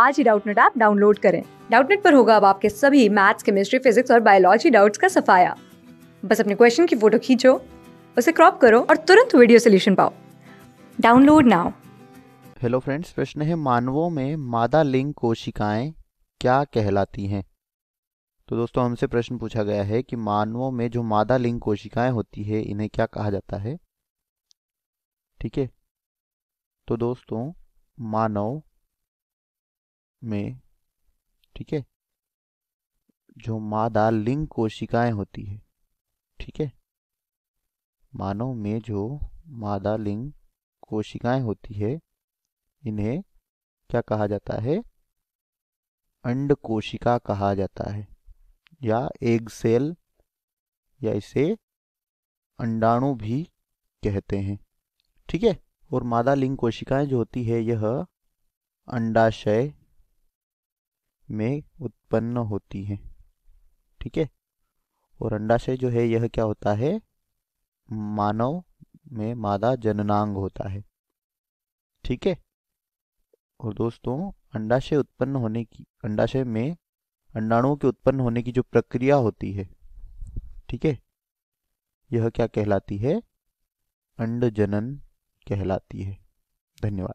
आज ही Doubtnut app download करें डाउटनेट पर होगा अब आपके सभी मैथ्स केमिस्ट्री फिजिक्स और बायोलॉजी डाउट्स का सफाया बस अपने क्वेश्चन की फोटो खींचो उसे क्रॉप करो और तुरंत वीडियो सोल्यूशन पाओ डाउनलोड नाउ हेलो फ्रेंड्स प्रश्न है मानवों में मादा लिंग कोशिकाएं क्या कहलाती हैं तो दोस्तों हमसे प्रश्न पूछा गया है कि मानवों में जो मादा लिंग कोशिकाएं होती है इन्हें क्या कहा जाता है ठीक है तो दोस्तों मानव में ठीक है जो मादा लिंग कोशिकाएं होती है ठीक है मानव में जो मादा लिंग कोशिकाएं होती है इन्हें क्या कहा जाता है अंड कोशिका कहा जाता है या एग सेल या इसे अंडाणु भी कहते हैं ठीक है और मादा लिंग कोशिकाएं जो होती है यह अंडाशय में उत्पन्न होती हैं ठीक है और अंडाशय जो है यह क्या होता है मानव में मादा जननांग होता है ठीक है और दोस्तों अंडाशय उत्पन्न होने की अंडाशय में अंडाणुओं के उत्पन्न होने की जो प्रक्रिया होती है ठीक है यह क्या कहलाती है अंड जनन कहलाती है धन्यवाद